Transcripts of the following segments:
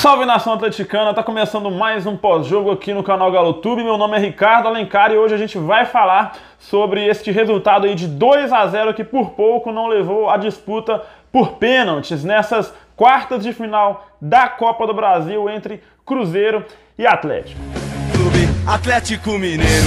Salve nação atleticana, tá começando mais um pós-jogo aqui no canal GaloTube. Meu nome é Ricardo Alencar e hoje a gente vai falar sobre este resultado aí de 2 a 0 que por pouco não levou a disputa por pênaltis nessas quartas de final da Copa do Brasil entre Cruzeiro e Atlético. Clube Atlético Mineiro,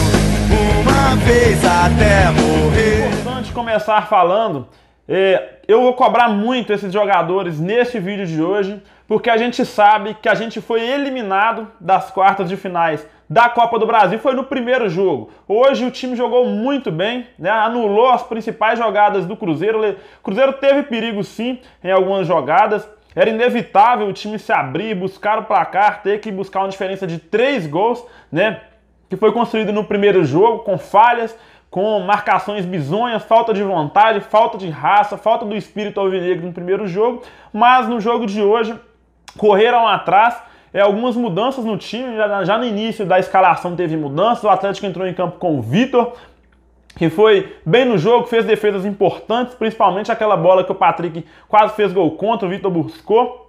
uma vez até morrer. É importante começar falando, eh, eu vou cobrar muito esses jogadores neste vídeo de hoje porque a gente sabe que a gente foi eliminado das quartas de finais da Copa do Brasil foi no primeiro jogo. Hoje o time jogou muito bem, né? anulou as principais jogadas do Cruzeiro. O Cruzeiro teve perigo sim em algumas jogadas. Era inevitável o time se abrir, buscar o placar, ter que buscar uma diferença de três gols, né? Que foi construído no primeiro jogo, com falhas, com marcações bizonhas, falta de vontade, falta de raça, falta do espírito alvinegro no primeiro jogo, mas no jogo de hoje correram atrás. É, algumas mudanças no time, já, já no início da escalação teve mudanças. O Atlético entrou em campo com o Vitor, que foi bem no jogo, fez defesas importantes, principalmente aquela bola que o Patrick quase fez gol contra, o Vitor buscou.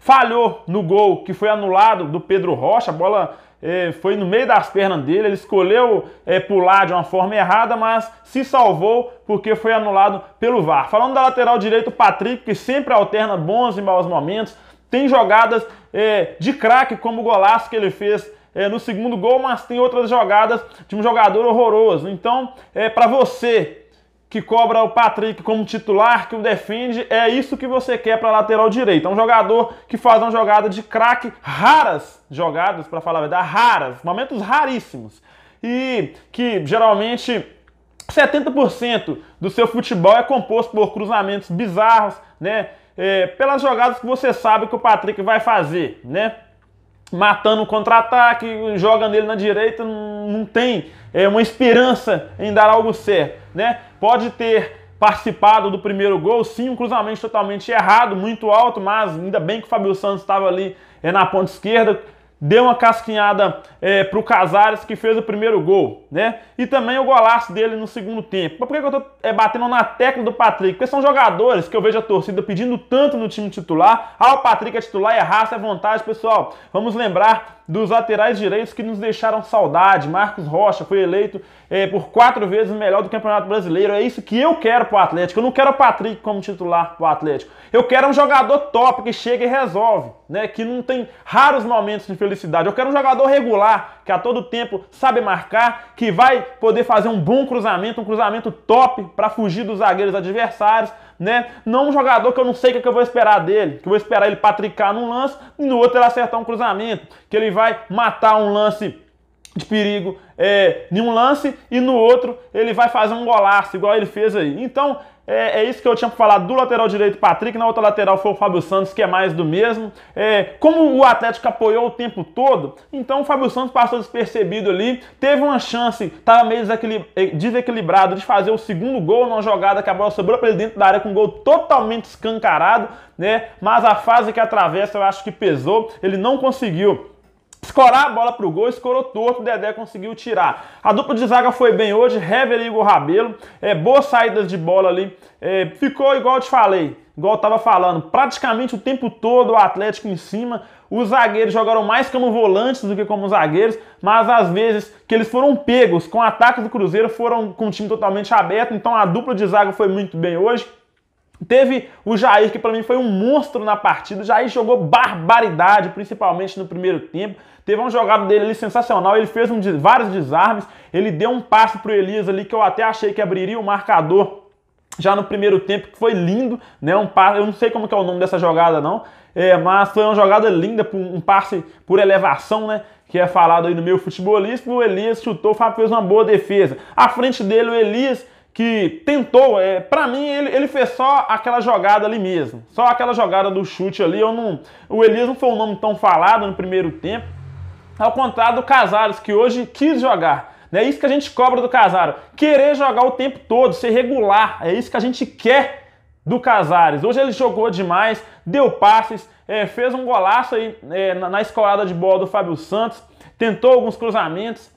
Falhou no gol que foi anulado do Pedro Rocha, a bola é, foi no meio das pernas dele, ele escolheu é, pular de uma forma errada, mas se salvou porque foi anulado pelo VAR. Falando da lateral direita, o Patrick, que sempre alterna bons e maus momentos, tem jogadas é, de craque, como o golaço que ele fez é, no segundo gol, mas tem outras jogadas de um jogador horroroso. Então, é para você que cobra o Patrick como titular, que o defende, é isso que você quer para lateral direito. É um jogador que faz uma jogada de craque, raras jogadas, para falar a verdade, raras, momentos raríssimos. E que geralmente 70% do seu futebol é composto por cruzamentos bizarros, né? é, pelas jogadas que você sabe que o Patrick vai fazer, né? Matando o contra-ataque, joga nele na direita, não tem é, uma esperança em dar algo certo, né? Pode ter participado do primeiro gol, sim, um cruzamento totalmente errado, muito alto, mas ainda bem que o Fábio Santos estava ali é, na ponta esquerda, deu uma casquinhada é, eh, para o Casares que fez o primeiro gol, né? E também o golaço dele no segundo tempo. Mas por que eu tô é, batendo na tecla do Patrick? Porque são jogadores que eu vejo a torcida pedindo tanto no time titular. Ah, o Patrick é titular, é raça, é vontade, pessoal. Vamos lembrar dos laterais direitos que nos deixaram saudade. Marcos Rocha foi eleito é, por quatro vezes o melhor do Campeonato Brasileiro. É isso que eu quero para o Atlético. Eu não quero o Patrick como titular para o Atlético. Eu quero um jogador top que chega e resolve, né? Que não tem raros momentos de felicidade. Eu quero um jogador regular que a todo tempo sabe marcar, que vai poder fazer um bom cruzamento, um cruzamento top para fugir dos zagueiros adversários né? Não um jogador que eu não sei o que, é que eu vou esperar dele, que eu vou esperar ele patricar num lance e no outro ele acertar um cruzamento, que ele vai matar um lance de perigo é, em um lance e no outro ele vai fazer um golaço, igual ele fez aí. Então, é, é, isso que eu tinha para falar do lateral direito, Patrick. Na outra lateral foi o Fábio Santos, que é mais do mesmo. É, como o Atlético apoiou o tempo todo, então o Fábio Santos passou despercebido ali. Teve uma chance, estava meio eh, desequilibrado, de fazer o segundo gol numa jogada que a bola sobrou para ele dentro da área com um gol totalmente escancarado, né? Mas a fase que atravessa eu acho que pesou. Ele não conseguiu escorar a bola pro gol, escorou torto, o Dedé conseguiu tirar. A dupla de zaga foi bem hoje, Hever e Igor Rabelo, é, boas saídas de bola ali, é, ficou igual eu te falei, igual eu tava falando, praticamente o tempo todo o Atlético em cima, os zagueiros jogaram mais como volantes do que como zagueiros, mas às vezes que eles foram pegos com ataques do Cruzeiro, foram com o time totalmente aberto, então a dupla de zaga foi muito bem hoje, Teve o Jair, que para mim foi um monstro na partida. O Jair jogou barbaridade, principalmente no primeiro tempo. Teve uma jogada dele ali sensacional, ele fez um de, vários desarmes, ele deu um passe pro Elias ali que eu até achei que abriria o marcador já no primeiro tempo, que foi lindo, né? Um passe, eu não sei como que é o nome dessa jogada não, é, mas foi uma jogada linda, um passe por elevação, né? Que é falado aí no meio futebolístico, o Elias chutou, o Fábio fez uma boa defesa. À frente dele, o Elias que tentou, é, para mim ele, ele fez só aquela jogada ali mesmo, só aquela jogada do chute ali, eu não, o Elias não foi um nome tão falado no primeiro tempo, ao contrário do Casares, que hoje quis jogar. Né? É isso que a gente cobra do Casares. Querer jogar o tempo todo, ser regular. É isso que a gente quer do Casares. Hoje ele jogou demais, deu passes, é, fez um golaço aí é, na, na escolada de bola do Fábio Santos, tentou alguns cruzamentos.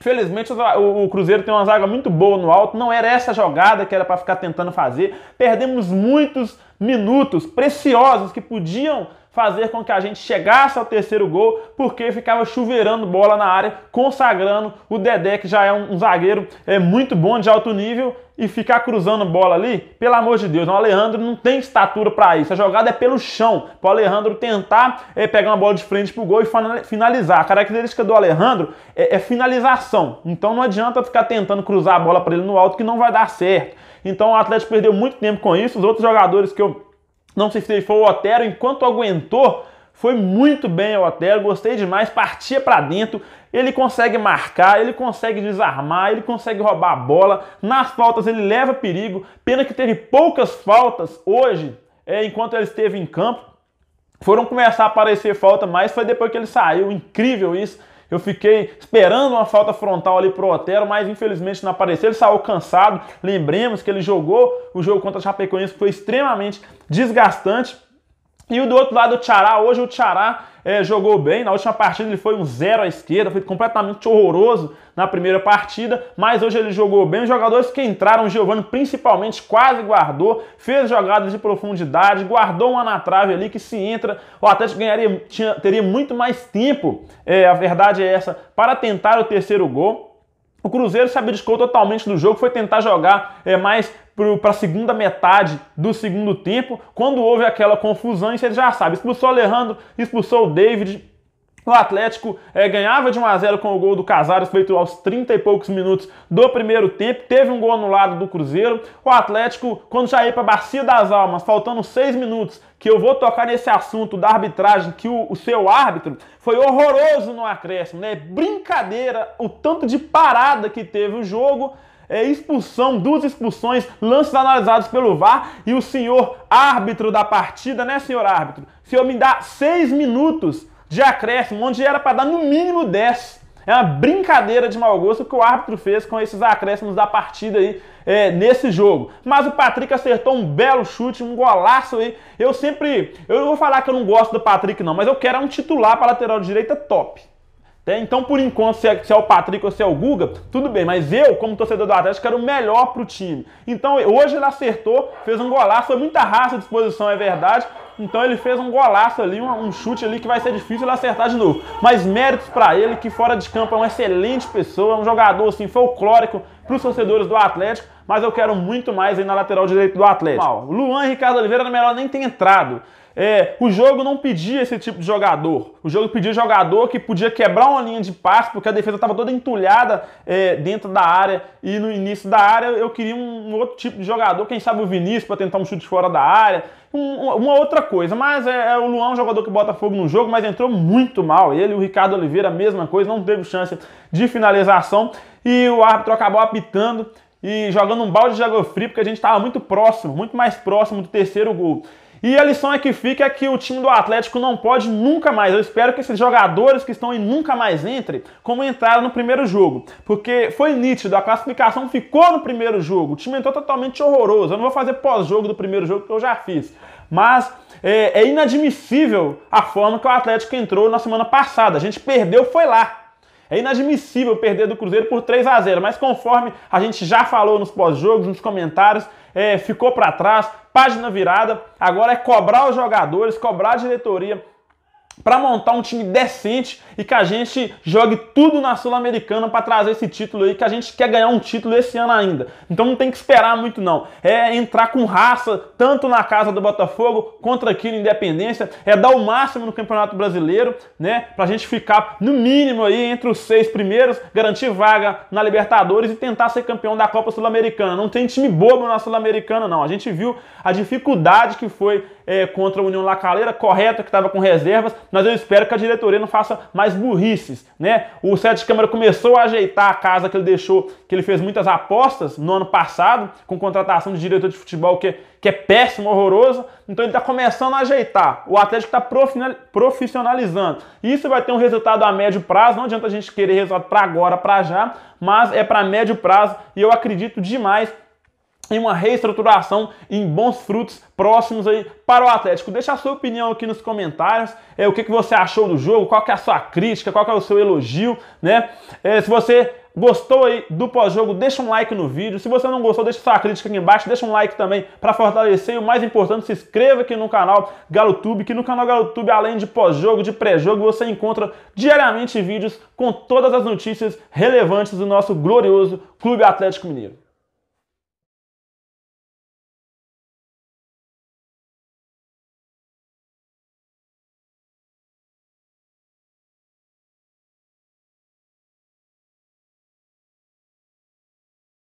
Felizmente o, Cruzeiro tem uma zaga muito boa no alto, não era essa jogada que era para ficar tentando fazer. Perdemos muitos minutos preciosos que podiam fazer com que a gente chegasse ao terceiro gol, porque ficava chuveirando bola na área, consagrando o Dedé, que já é um, um zagueiro é muito bom de alto nível, e ficar cruzando bola ali, pelo amor de Deus, o Alejandro não tem estatura para isso. A jogada é pelo chão, para o Alejandro tentar é, pegar uma bola de frente pro gol e finalizar. A característica do Alejandro é, é finalização, então não adianta ficar tentando cruzar a bola para ele no alto que não vai dar certo. Então o Atlético perdeu muito tempo com isso. Os outros jogadores que eu não sei se ele foi o Otero, enquanto aguentou, foi muito bem o Otero, gostei demais, partia para dentro, ele consegue marcar, ele consegue desarmar, ele consegue roubar a bola, nas faltas ele leva perigo, pena que teve poucas faltas hoje, é, enquanto ele esteve em campo, foram começar a aparecer falta, mas foi depois que ele saiu, incrível isso, eu fiquei esperando uma falta frontal ali pro Otero, mas infelizmente não apareceu. Ele saiu cansado. Lembremos que ele jogou o jogo contra o Chapecoense, que foi extremamente desgastante. E do outro lado, o Tchará. Hoje o Tchará é, jogou bem. Na última partida ele foi um zero à esquerda, foi completamente horroroso na primeira partida, mas hoje ele jogou bem. Os jogadores que entraram, o Giovani principalmente quase guardou, fez jogadas de profundidade, guardou uma na trave ali que se entra, o Atlético ganharia, tinha, teria muito mais tempo, é, a verdade é essa, para tentar o terceiro gol. O Cruzeiro se abdicou totalmente do jogo, foi tentar jogar é, mais para a segunda metade do segundo tempo, quando houve aquela confusão, e você já sabe, expulsou o Alejandro, expulsou o David, o Atlético é, ganhava de 1 a 0 com o gol do Casares, feito aos 30 e poucos minutos do primeiro tempo. Teve um gol anulado do Cruzeiro. O Atlético, quando já ia para a Bacia das Almas, faltando 6 minutos, que eu vou tocar nesse assunto da arbitragem, que o, o seu árbitro foi horroroso no acréscimo, né? Brincadeira o tanto de parada que teve o jogo é, expulsão, duas expulsões, lances analisados pelo VAR e o senhor árbitro da partida, né, senhor árbitro? O senhor me dá seis minutos de acréscimo, onde era para dar no mínimo dez. É uma brincadeira de mau gosto que o árbitro fez com esses acréscimos da partida aí é, nesse jogo. Mas o Patrick acertou um belo chute, um golaço aí. Eu sempre. Eu não vou falar que eu não gosto do Patrick, não, mas eu quero é um titular para lateral direita top. Né? Então, por enquanto, se é, se é, o Patrick ou se é o Guga, tudo bem. Mas eu, como torcedor do Atlético, quero o melhor pro time. Então, hoje ele acertou, fez um golaço, foi muita raça de disposição, é verdade. Então ele fez um golaço ali, um, um chute ali que vai ser difícil ele acertar de novo. Mas méritos para ele, que fora de campo é uma excelente pessoa, é um jogador assim folclórico para os torcedores do Atlético mas eu quero muito mais aí na lateral direito do Atlético. Luan e Ricardo Oliveira na melhor nem tem entrado. É, o jogo não pedia esse tipo de jogador. O jogo pedia jogador que podia quebrar uma linha de passe, porque a defesa estava toda entulhada é, dentro da área. E no início da área eu queria um, um outro tipo de jogador, quem sabe o Vinícius para tentar um chute fora da área, um, uma outra coisa. Mas é, é, o Luan, um jogador que bota fogo no jogo, mas entrou muito mal. Ele e o Ricardo Oliveira, mesma coisa, não teve chance de finalização. E o árbitro acabou apitando e jogando um balde de água fria, porque a gente estava muito próximo, muito mais próximo do terceiro gol. E a lição é que fica é que o time do Atlético não pode nunca mais. Eu espero que esses jogadores que estão em nunca mais entre, como entraram no primeiro jogo. Porque foi nítido, a classificação ficou no primeiro jogo. O time entrou totalmente horroroso. Eu não vou fazer pós-jogo do primeiro jogo que eu já fiz. Mas é, é inadmissível a forma que o Atlético entrou na semana passada. A gente perdeu, foi lá. É inadmissível perder do Cruzeiro por 3 a 0, mas conforme a gente já falou nos pós-jogos, nos comentários, é, ficou para trás, página virada. Agora é cobrar os jogadores, cobrar a diretoria, para montar um time decente e que a gente jogue tudo na Sul-Americana para trazer esse título aí, que a gente quer ganhar um título esse ano ainda. Então não tem que esperar muito não. É entrar com raça, tanto na casa do Botafogo, contra aqui no Independência, é dar o máximo no Campeonato Brasileiro, né, pra gente ficar no mínimo aí entre os seis primeiros, garantir vaga na Libertadores e tentar ser campeão da Copa Sul-Americana. Não tem time bobo na Sul-Americana não. A gente viu a dificuldade que foi é, contra a União Lacaleira, correto, que estava com reservas, mas eu espero que a diretoria não faça mais burrices, né? O Sérgio Câmara começou a ajeitar a casa que ele deixou, que ele fez muitas apostas no ano passado, com contratação de diretor de futebol que, que é péssimo, horroroso, então ele está começando a ajeitar. O Atlético está profissionalizando. Isso vai ter um resultado a médio prazo, não adianta a gente querer resultado para agora, para já, mas é para médio prazo e eu acredito demais e uma reestruturação em bons frutos próximos aí para o Atlético. Deixa a sua opinião aqui nos comentários, é, o que, que você achou do jogo, qual que é a sua crítica, qual que é o seu elogio, né? É, se você gostou aí do pós-jogo, deixa um like no vídeo. Se você não gostou, deixa sua crítica aqui embaixo, deixa um like também para fortalecer. E o mais importante, se inscreva aqui no canal GaloTube, que no canal GaloTube, além de pós-jogo, de pré-jogo, você encontra diariamente vídeos com todas as notícias relevantes do nosso glorioso Clube Atlético Mineiro.